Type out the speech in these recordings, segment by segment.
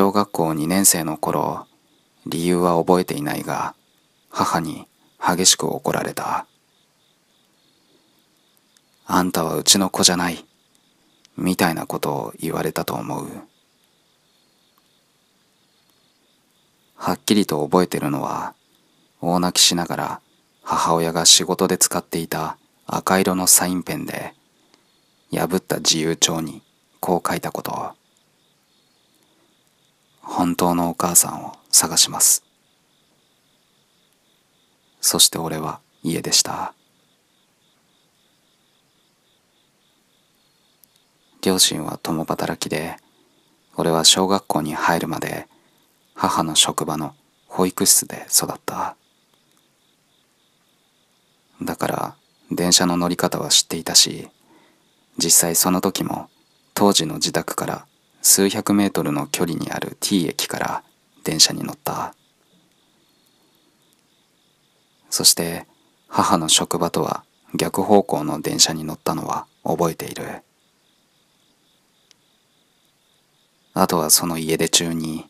小学校2年生の頃、理由は覚えていないが、母に激しく怒られた。あんたはうちの子じゃない、みたいなことを言われたと思う。はっきりと覚えてるのは、大泣きしながら母親が仕事で使っていた赤色のサインペンで、破った自由帳にこう書いたこと。本当のお母さんを探しますそして俺は家でした両親は共働きで俺は小学校に入るまで母の職場の保育室で育っただから電車の乗り方は知っていたし実際その時も当時の自宅から数百メートルの距離にある T 駅から電車に乗ったそして母の職場とは逆方向の電車に乗ったのは覚えているあとはその家出中に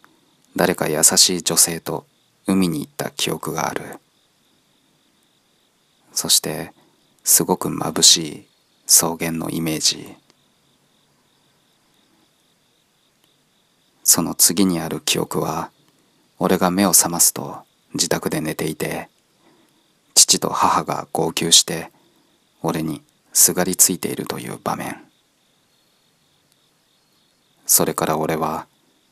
誰か優しい女性と海に行った記憶があるそしてすごく眩しい草原のイメージその次にある記憶は俺が目を覚ますと自宅で寝ていて父と母が号泣して俺にすがりついているという場面それから俺は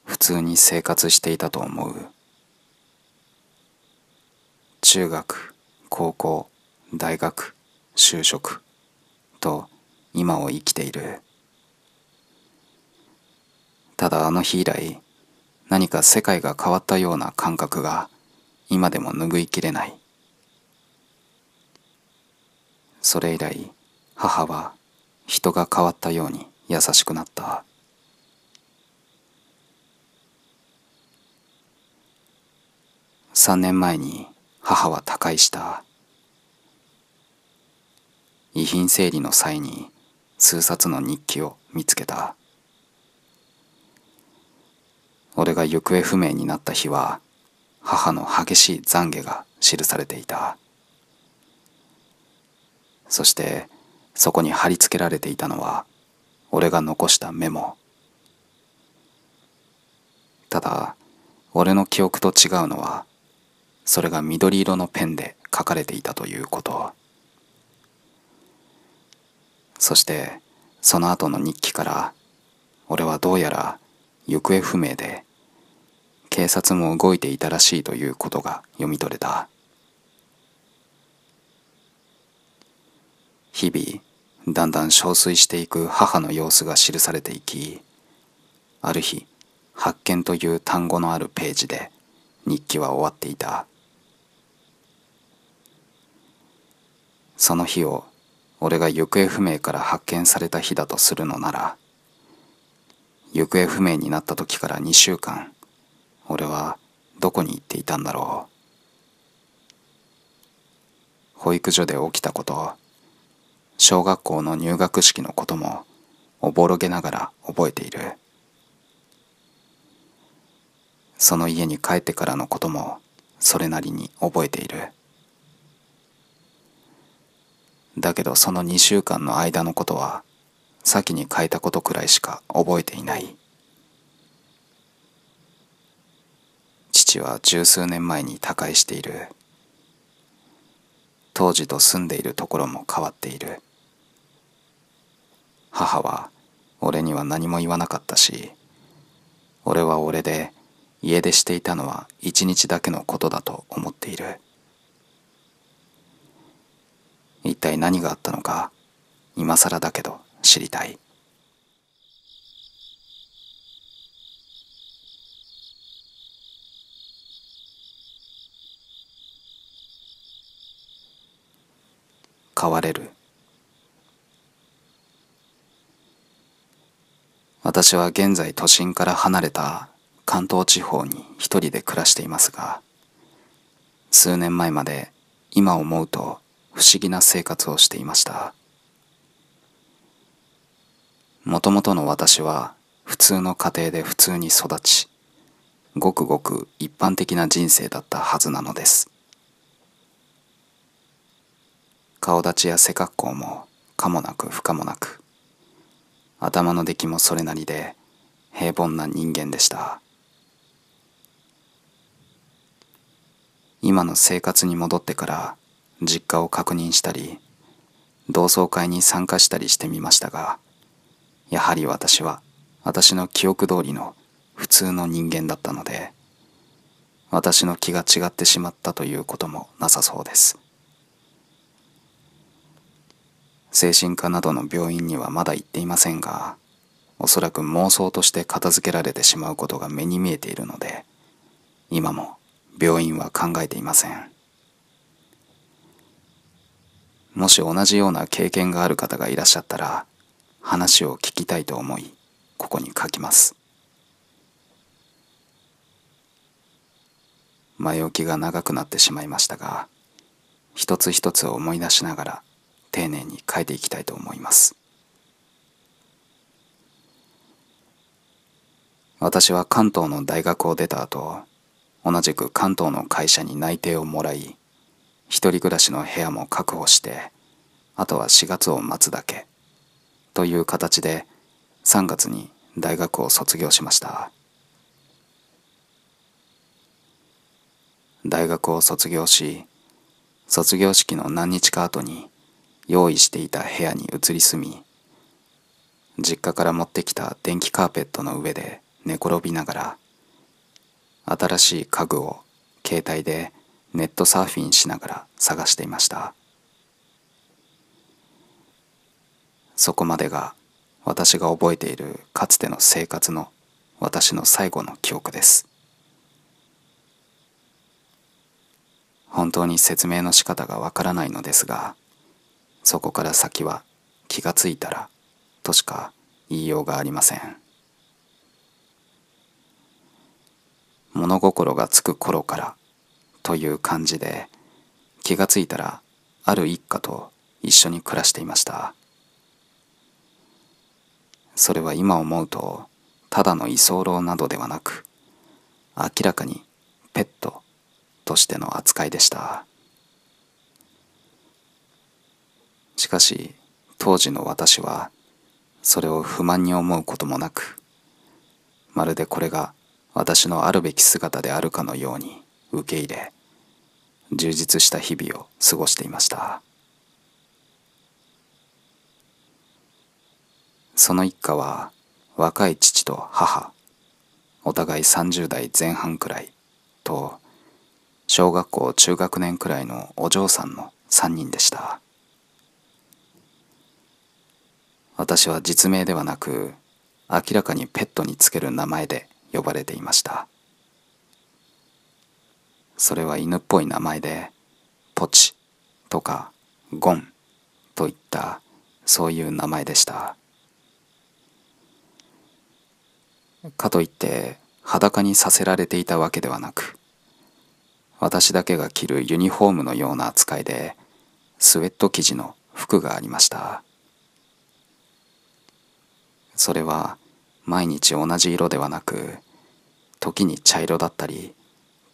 普通に生活していたと思う中学高校大学就職と今を生きているただあの日以来何か世界が変わったような感覚が今でも拭いきれないそれ以来母は人が変わったように優しくなった3年前に母は他界した遺品整理の際に数冊の日記を見つけた俺が行方不明になった日は母の激しい懺悔が記されていたそしてそこに貼り付けられていたのは俺が残したメモただ俺の記憶と違うのはそれが緑色のペンで書かれていたということそしてその後の日記から俺はどうやら行方不明で警察も動いていたらしいということが読み取れた日々だんだん憔悴していく母の様子が記されていきある日「発見」という単語のあるページで日記は終わっていたその日を俺が行方不明から発見された日だとするのなら行方不明になった時から2週間俺はどこに行っていたんだろう保育所で起きたこと小学校の入学式のこともおぼろげながら覚えているその家に帰ってからのこともそれなりに覚えているだけどその2週間の間のことは先に書いたことくらいしか覚えていない父は十数年前に他界している当時と住んでいるところも変わっている母は俺には何も言わなかったし俺は俺で家出していたのは一日だけのことだと思っている一体何があったのか今更だけど知りたい変われる私は現在都心から離れた関東地方に一人で暮らしていますが数年前まで今思うと不思議な生活をしていましたもともとの私は普通の家庭で普通に育ちごくごく一般的な人生だったはずなのです顔立ちや背格好も可もなく不可もなく頭の出来もそれなりで平凡な人間でした今の生活に戻ってから実家を確認したり同窓会に参加したりしてみましたがやはり私は私の記憶通りの普通の人間だったので私の気が違ってしまったということもなさそうです。精神科などの病院にはまだ行っていませんがおそらく妄想として片付けられてしまうことが目に見えているので今も病院は考えていませんもし同じような経験がある方がいらっしゃったら話を聞きたいと思いここに書きます前置きが長くなってしまいましたが一つ一つ思い出しながら丁寧に書いていきたいと思います私は関東の大学を出た後同じく関東の会社に内定をもらい一人暮らしの部屋も確保してあとは4月を待つだけという形で3月に大学を卒業しました大学を卒業し卒業式の何日か後に用意していた部屋に移り住み実家から持ってきた電気カーペットの上で寝転びながら新しい家具を携帯でネットサーフィンしながら探していましたそこまでが私が覚えているかつての生活の私の最後の記憶です本当に説明の仕方がわからないのですがそこから先は気がついたらとしか言いようがありません物心がつく頃からという感じで気がついたらある一家と一緒に暮らしていましたそれは今思うとただの居候などではなく明らかにペットとしての扱いでした。しかし当時の私はそれを不満に思うこともなくまるでこれが私のあるべき姿であるかのように受け入れ充実した日々を過ごしていましたその一家は若い父と母お互い30代前半くらいと小学校中学年くらいのお嬢さんの3人でした。私は実名ではなく明らかにペットにつける名前で呼ばれていましたそれは犬っぽい名前でポチとかゴンといったそういう名前でしたかといって裸にさせられていたわけではなく私だけが着るユニフォームのような扱いでスウェット生地の服がありましたそれは毎日同じ色ではなく時に茶色だったり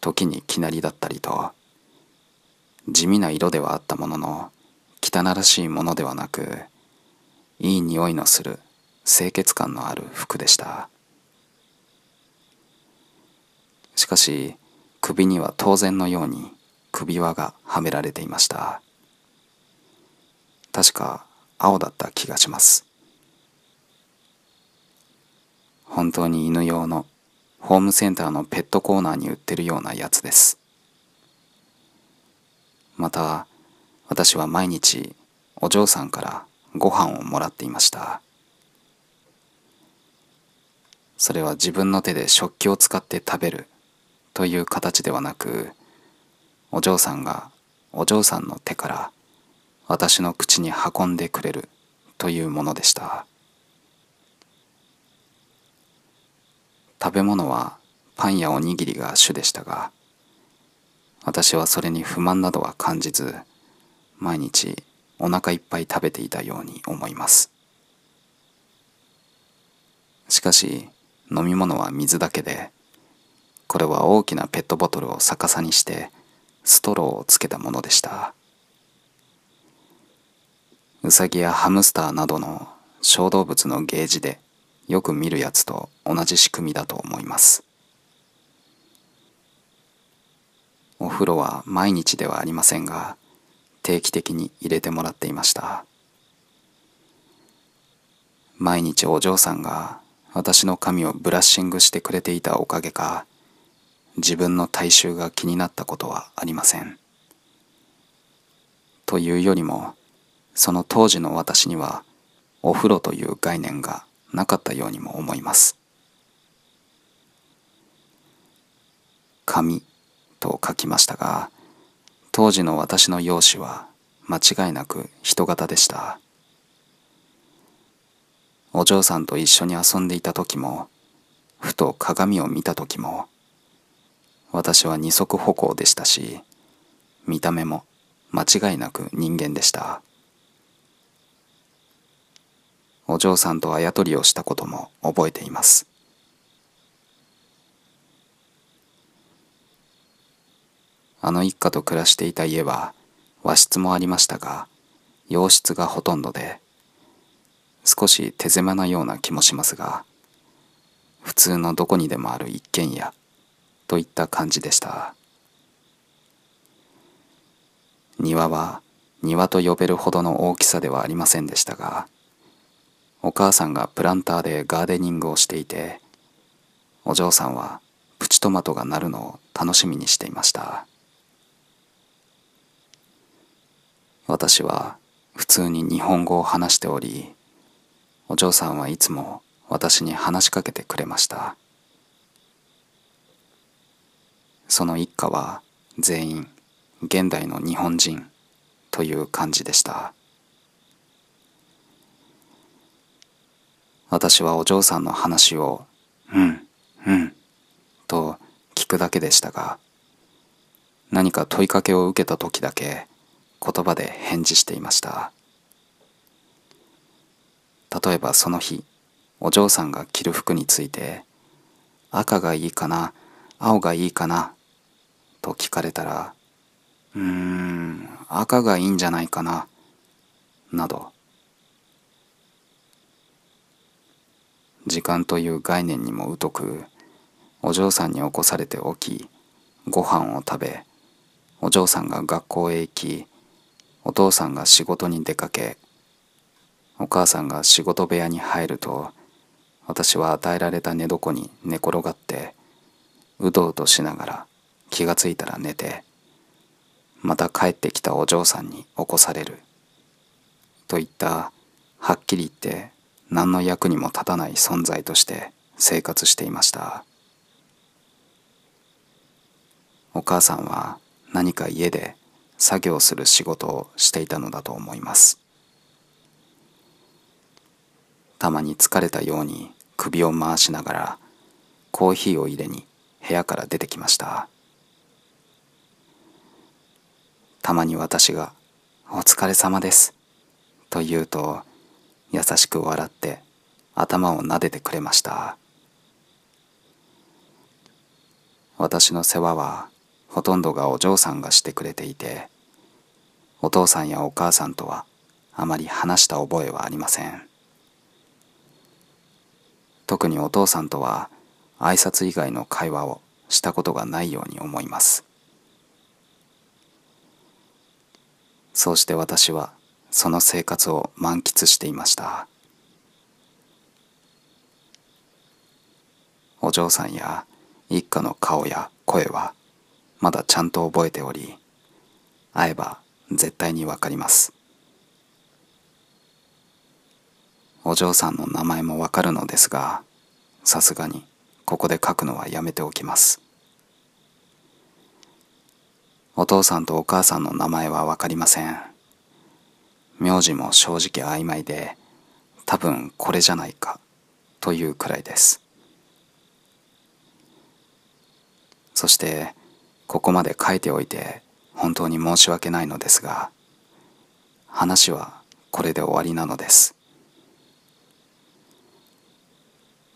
時にきなりだったりと地味な色ではあったものの汚らしいものではなくいい匂いのする清潔感のある服でしたしかし首には当然のように首輪がはめられていました確か青だった気がします本当に犬用のホームセンターのペットコーナーに売ってるようなやつですまた私は毎日お嬢さんからご飯をもらっていましたそれは自分の手で食器を使って食べるという形ではなくお嬢さんがお嬢さんの手から私の口に運んでくれるというものでした。食べ物はパンやおにぎりが主でしたが私はそれに不満などは感じず毎日お腹いっぱい食べていたように思いますしかし飲み物は水だけでこれは大きなペットボトルを逆さにしてストローをつけたものでしたウサギやハムスターなどの小動物のゲージでよく見るやつと同じ仕組みだと思いますお風呂は毎日ではありませんが定期的に入れてもらっていました毎日お嬢さんが私の髪をブラッシングしてくれていたおかげか自分の体臭が気になったことはありませんというよりもその当時の私にはお風呂という概念がなかったようにも思います紙と書きましたが当時の私の容姿は間違いなく人型でしたお嬢さんと一緒に遊んでいた時もふと鏡を見た時も私は二足歩行でしたし見た目も間違いなく人間でした。お嬢さんとあやとりをしたことも覚えています。あの一家と暮らしていた家は和室もありましたが、洋室がほとんどで、少し手狭なような気もしますが、普通のどこにでもある一軒家といった感じでした。庭は庭と呼べるほどの大きさではありませんでしたが、お母さんがプランターでガーデニングをしていてお嬢さんはプチトマトがなるのを楽しみにしていました私は普通に日本語を話しておりお嬢さんはいつも私に話しかけてくれましたその一家は全員現代の日本人という感じでした。私はお嬢さんの話を、うん、うん、と聞くだけでしたが、何か問いかけを受けた時だけ言葉で返事していました。例えばその日、お嬢さんが着る服について、赤がいいかな、青がいいかな、と聞かれたら、うーん、赤がいいんじゃないかな、など、時間という概念にも疎くお嬢さんに起こされて起きご飯を食べお嬢さんが学校へ行きお父さんが仕事に出かけお母さんが仕事部屋に入ると私は与えられた寝床に寝転がってうとうとしながら気がついたら寝てまた帰ってきたお嬢さんに起こされるといったはっきり言って何の役にも立たない存在として生活していましたお母さんは何か家で作業する仕事をしていたのだと思いますたまに疲れたように首を回しながらコーヒーを入れに部屋から出てきましたたまに私が「お疲れ様です」と言うと「優しく笑って頭を撫でてくれました私の世話はほとんどがお嬢さんがしてくれていてお父さんやお母さんとはあまり話した覚えはありません特にお父さんとは挨拶以外の会話をしたことがないように思いますそうして私はその生活を満喫していましたお嬢さんや一家の顔や声はまだちゃんと覚えており会えば絶対にわかりますお嬢さんの名前もわかるのですがさすがにここで書くのはやめておきますお父さんとお母さんの名前はわかりません。名字も正直曖昧で多分これじゃないかというくらいですそしてここまで書いておいて本当に申し訳ないのですが話はこれで終わりなのです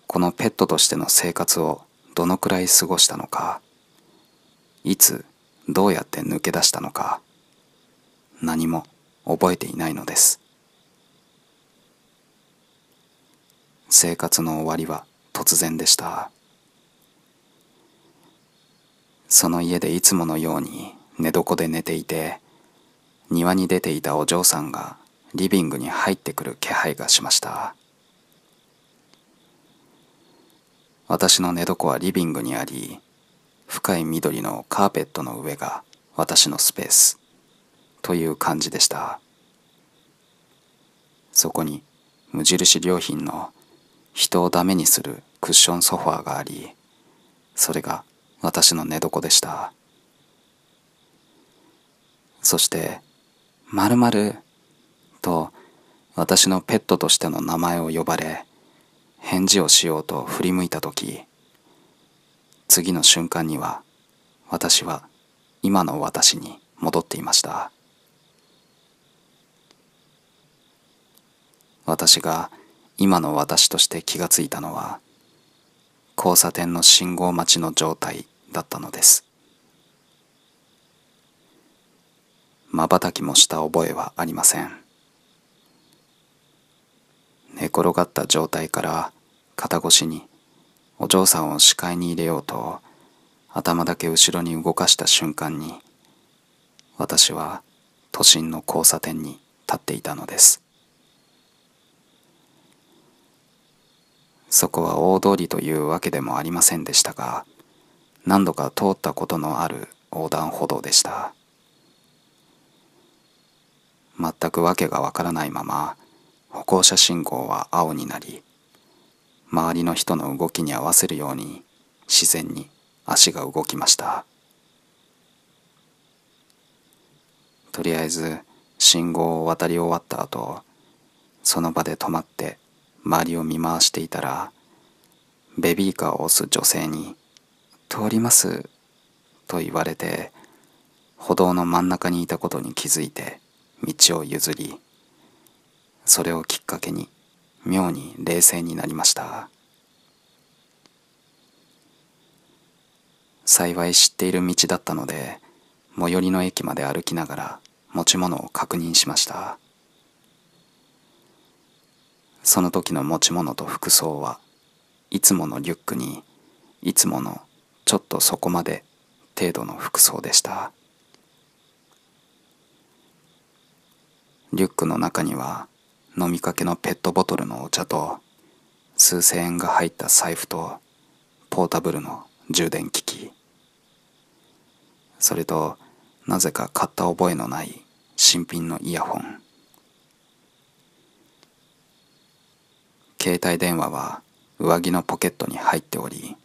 このペットとしての生活をどのくらい過ごしたのかいつどうやって抜け出したのか何も。覚えていないのです生活の終わりは突然でしたその家でいつものように寝床で寝ていて庭に出ていたお嬢さんがリビングに入ってくる気配がしました私の寝床はリビングにあり深い緑のカーペットの上が私のスペースという感じでしたそこに無印良品の人をダメにするクッションソファーがありそれが私の寝床でしたそして「まるまると私のペットとしての名前を呼ばれ返事をしようと振り向いた時次の瞬間には私は今の私に戻っていました。私が今の私として気がついたのは交差点の信号待ちの状態だったのですまばたきもした覚えはありません寝転がった状態から肩越しにお嬢さんを視界に入れようと頭だけ後ろに動かした瞬間に私は都心の交差点に立っていたのですそこは大通りというわけでもありませんでしたが何度か通ったことのある横断歩道でした全くわけがわからないまま歩行者信号は青になり周りの人の動きに合わせるように自然に足が動きましたとりあえず信号を渡り終わった後その場で止まって周りを見回していたらベビーカーを押す女性に「通ります」と言われて歩道の真ん中にいたことに気づいて道を譲りそれをきっかけに妙に冷静になりました幸い知っている道だったので最寄りの駅まで歩きながら持ち物を確認しました。その時の持ち物と服装はいつものリュックにいつものちょっとそこまで程度の服装でしたリュックの中には飲みかけのペットボトルのお茶と数千円が入った財布とポータブルの充電機器それとなぜか買った覚えのない新品のイヤホン携帯電話は上着のポケットに入っており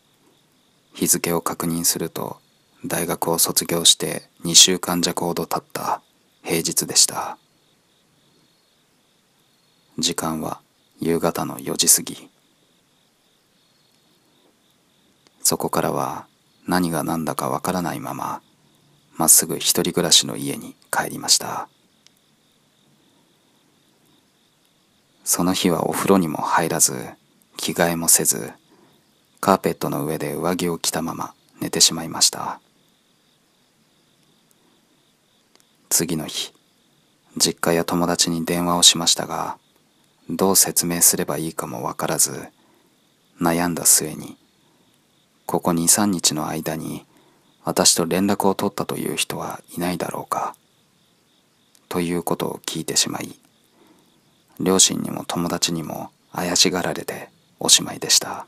日付を確認すると大学を卒業して2週間弱ほど経った平日でした時間は夕方の4時過ぎそこからは何が何だかわからないまままっすぐ一人暮らしの家に帰りましたその日はお風呂にも入らず、着替えもせず、カーペットの上で上着を着たまま寝てしまいました。次の日、実家や友達に電話をしましたが、どう説明すればいいかもわからず、悩んだ末に、ここ2、3日の間に私と連絡を取ったという人はいないだろうか、ということを聞いてしまい、両親にも友達にも怪しがられておしまいでした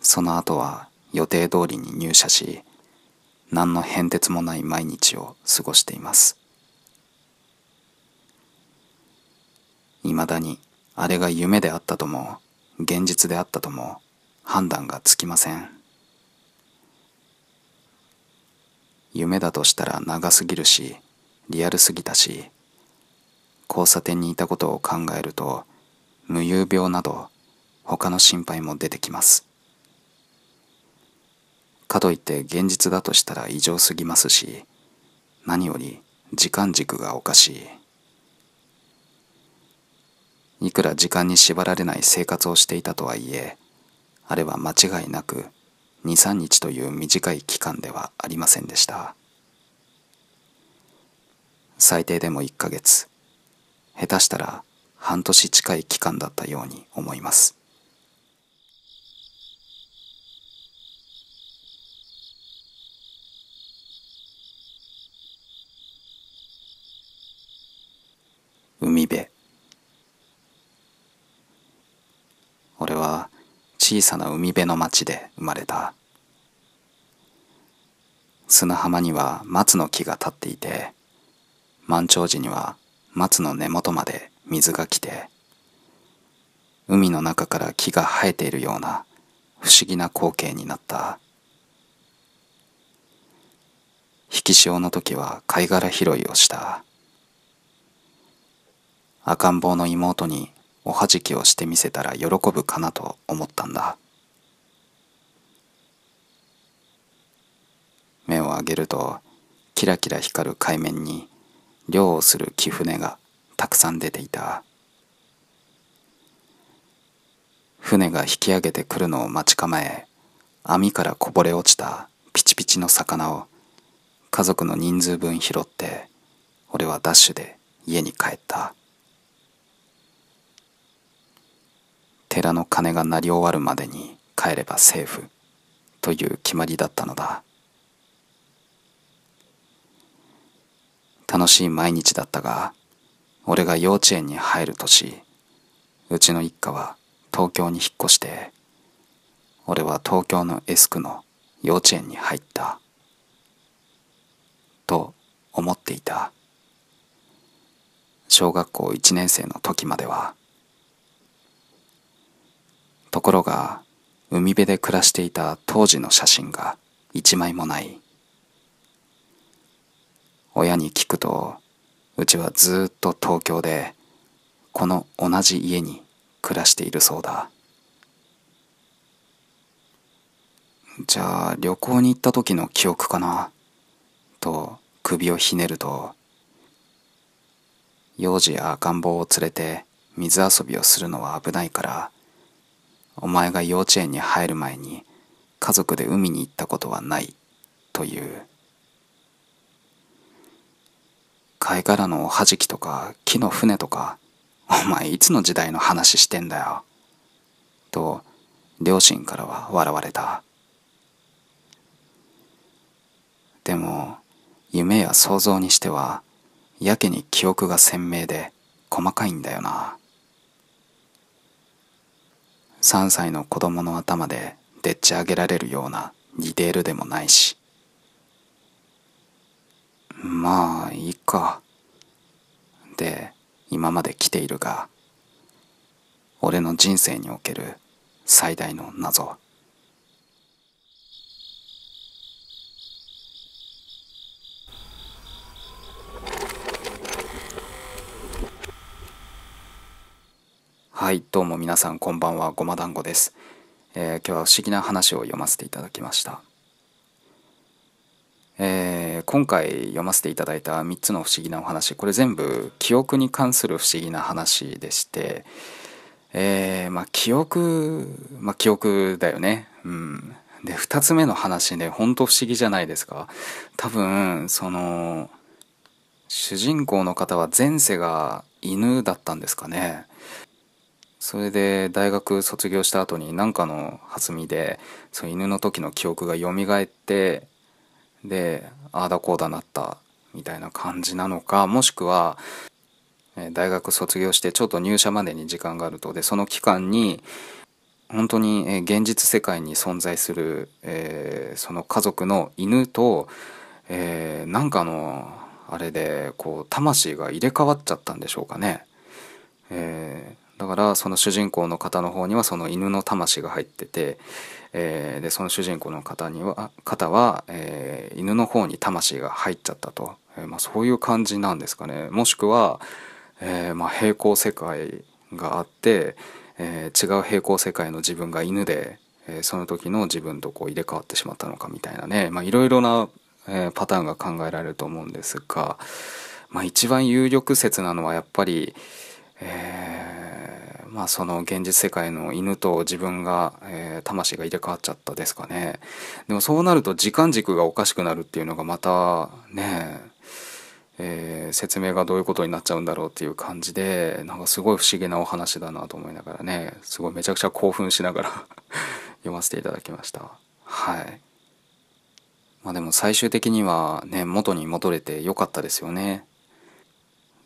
その後は予定通りに入社し何の変哲もない毎日を過ごしていますいまだにあれが夢であったとも現実であったとも判断がつきません夢だとしたら長すぎるしリアルすぎたし交差点にいたことを考えると無遊病など他の心配も出てきますかといって現実だとしたら異常すぎますし何より時間軸がおかしいいくら時間に縛られない生活をしていたとはいえあれは間違いなく23日という短い期間ではありませんでした。最低でも1ヶ月下手したら半年近い期間だったように思います海辺俺は小さな海辺の町で生まれた砂浜には松の木が立っていて満潮時には松の根元まで水が来て海の中から木が生えているような不思議な光景になった引き潮の時は貝殻拾いをした赤ん坊の妹におはじきをしてみせたら喜ぶかなと思ったんだ目を上げるとキラキラ光る海面に漁をする貴船がたくさん出ていた船が引き上げてくるのを待ち構え網からこぼれ落ちたピチピチの魚を家族の人数分拾って俺はダッシュで家に帰った寺の鐘が鳴り終わるまでに帰ればセーフという決まりだったのだ楽しい毎日だったが俺が幼稚園に入る年うちの一家は東京に引っ越して俺は東京のエスクの幼稚園に入ったと思っていた小学校一年生の時まではところが海辺で暮らしていた当時の写真が一枚もない親に聞くとうちはずっと東京でこの同じ家に暮らしているそうだじゃあ旅行に行った時の記憶かなと首をひねると幼児や赤ん坊を連れて水遊びをするのは危ないからお前が幼稚園に入る前に家族で海に行ったことはないという。貝殻のはじきとか木の船とかお前いつの時代の話してんだよと両親からは笑われたでも夢や想像にしてはやけに記憶が鮮明で細かいんだよな3歳の子供の頭ででっち上げられるようなディテールでもないしまあいいか。で、今まで来ているが、俺の人生における最大の謎。はい、どうも皆さんこんばんは、ごま団子です、えー、今日は不思議な話を読ませていただきました。えー今回読ませていただいた3つの不思議なお話これ全部記憶に関する不思議な話でして、えー、まあ、記憶まあ、記憶だよねうんで2つ目の話ねほんと不思議じゃないですか多分その主人公の方は前世が犬だったんですかねそれで大学卒業した後に何かの弾みでその犬の時の記憶が蘇ってでああだこうだなったみたいな感じなのかもしくは大学卒業してちょっと入社までに時間があるとでその期間に本当に現実世界に存在する、えー、その家族の犬と、えー、なんかのあれでこう魂が入れ替わっちゃったんでしょうかね。えーだからその主人公の方の方にはその犬の魂が入ってて、えー、でその主人公の方には方は、えー、犬の方に魂が入っちゃったと、えー、まあ、そういう感じなんですかねもしくは、えまあ、平行世界があって、え違う平行世界の自分が犬で、えその時の自分とこう入れ替わってしまったのかみたいなねいろいろな、えパターンが考えられると思うんですが、まあ、一番有力説なのはやっぱり。えまあその現実世界の犬と自分が、えー、魂が入れ替わっちゃったですかねでもそうなると時間軸がおかしくなるっていうのがまたねえー、説明がどういうことになっちゃうんだろうっていう感じでなんかすごい不思議なお話だなと思いながらねすごいめちゃくちゃ興奮しながら 読ませていただきましたはいまあでも最終的にはね元に戻れてよかったですよね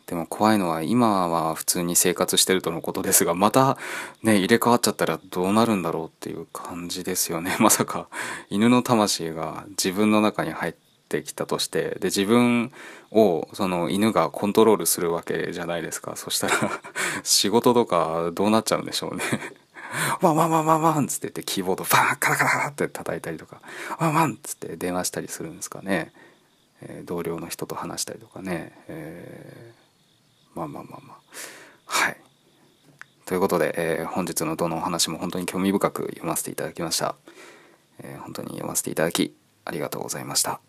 でも怖いのは今は普通に生活してるとのことですがまたね入れ替わっちゃったらどうなるんだろうっていう感じですよね まさか犬の魂が自分の中に入ってきたとしてで自分をその犬がコントロールするわけじゃないですかそしたら 仕事とかどうなっちゃうんでしょうね ワンワンワンワンワンつってってキーボードバーンカラカラって叩いたりとかワンワンつって電話したりするんですかね、えー、同僚の人と話したりとかね、えーまあまあまあまあはいということで、えー、本日のどのお話も本当に興味深く読ませていただきました、えー、本当に読ませていただきありがとうございました、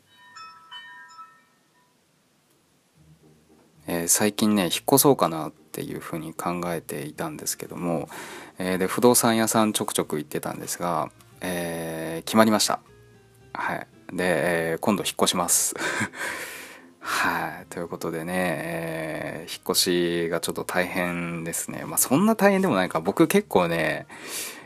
えー、最近ね引っ越そうかなっていうふうに考えていたんですけども、えー、で不動産屋さんちょくちょく行ってたんですが、えー、決まりましたはいで、えー、今度引っ越しますはい、ということでね、えー、引っ越しがちょっと大変ですね。まあ、そんな大変でもないか。僕結構ね、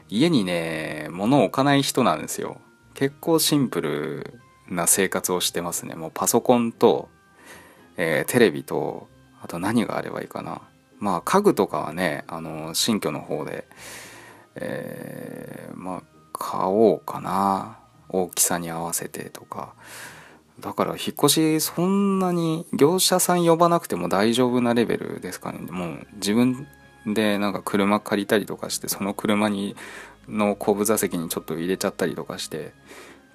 家にね、物を置かない人なんですよ。結構シンプルな生活をしてますね。もうパソコンと、えー、テレビと、あと何があればいいかな。まあ、家具とかはね、あの、新居の方で、えー、まあ、買おうかな。大きさに合わせてとか。だから引っ越しそんなに業者さん呼ばなくても大丈夫なレベルですかねもう自分でなんか車借りたりとかしてその車にの後部座席にちょっと入れちゃったりとかして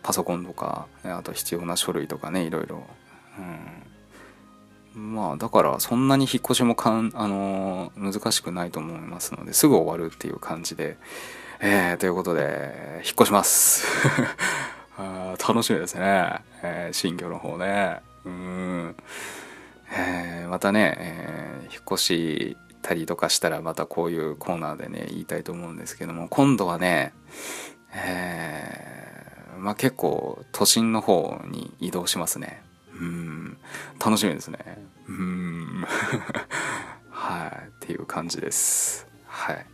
パソコンとかあと必要な書類とかねいろいろ、うん、まあだからそんなに引っ越しもかん、あのー、難しくないと思いますのですぐ終わるっていう感じで、えー、ということで引っ越しますあ楽しみですね、えー、新居の方ねうん、えー、またね、えー、引っ越したりとかしたらまたこういうコーナーでね言いたいと思うんですけども今度はね、えー、まあ結構都心の方に移動しますねうん楽しみですねうん はいっていう感じですはい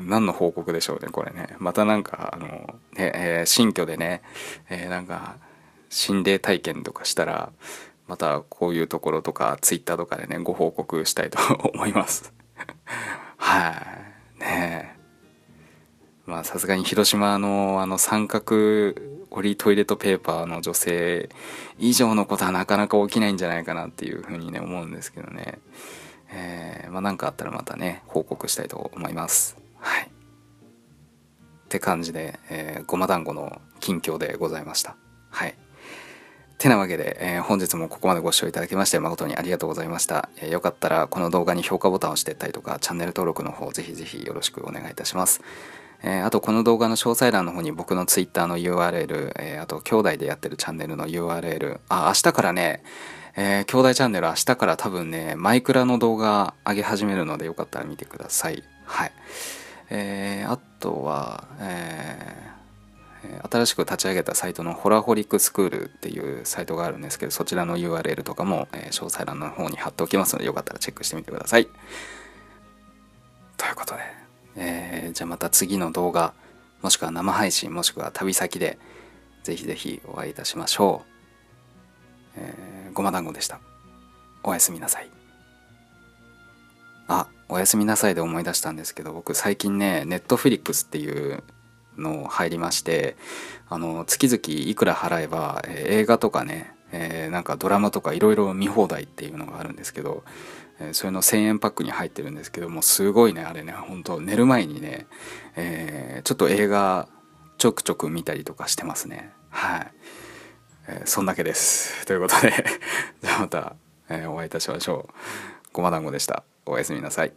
何の報告でしょうね、これね。またなんか、あの、ね、えー、新居でね、えー、なんか、心霊体験とかしたら、またこういうところとか、ツイッターとかでね、ご報告したいと思います。はい、あ、ねまあ、さすがに広島の、あの、三角折りトイレットペーパーの女性以上のことはなかなか起きないんじゃないかなっていうふうにね、思うんですけどね。えー、まあ、かあったらまたね、報告したいと思います。って感じで、えー、ごま団子の近況でございました。はい。てなわけで、えー、本日もここまでご視聴いただきまして誠にありがとうございました。えー、よかったらこの動画に評価ボタンを押してったりとかチャンネル登録の方ぜひぜひよろしくお願いいたします。えー、あとこの動画の詳細欄の方に僕の Twitter の URL、えー、あと兄弟でやってるチャンネルの URL、あ、明日からね、えー、兄弟チャンネル明日から多分ね、マイクラの動画上げ始めるのでよかったら見てください。はい。えー、あとは、えー、新しく立ち上げたサイトのホラホリックスクールっていうサイトがあるんですけど、そちらの URL とかも、え詳細欄の方に貼っておきますので、よかったらチェックしてみてください。ということで、えー、じゃあまた次の動画、もしくは生配信、もしくは旅先で、ぜひぜひお会いいたしましょう。えー、ごま団子でした。おやすみなさい。あ、おやすみなさい」で思い出したんですけど僕最近ねネットフリックスっていうの入りましてあの月々いくら払えば、えー、映画とかね、えー、なんかドラマとかいろいろ見放題っていうのがあるんですけど、えー、それの1,000円パックに入ってるんですけどもすごいねあれね本当寝る前にね、えー、ちょっと映画ちょくちょく見たりとかしてますねはい、えー、そんだけですということで じゃあまた、えー、お会いいたしましょうごま団子でしたおやすみなさい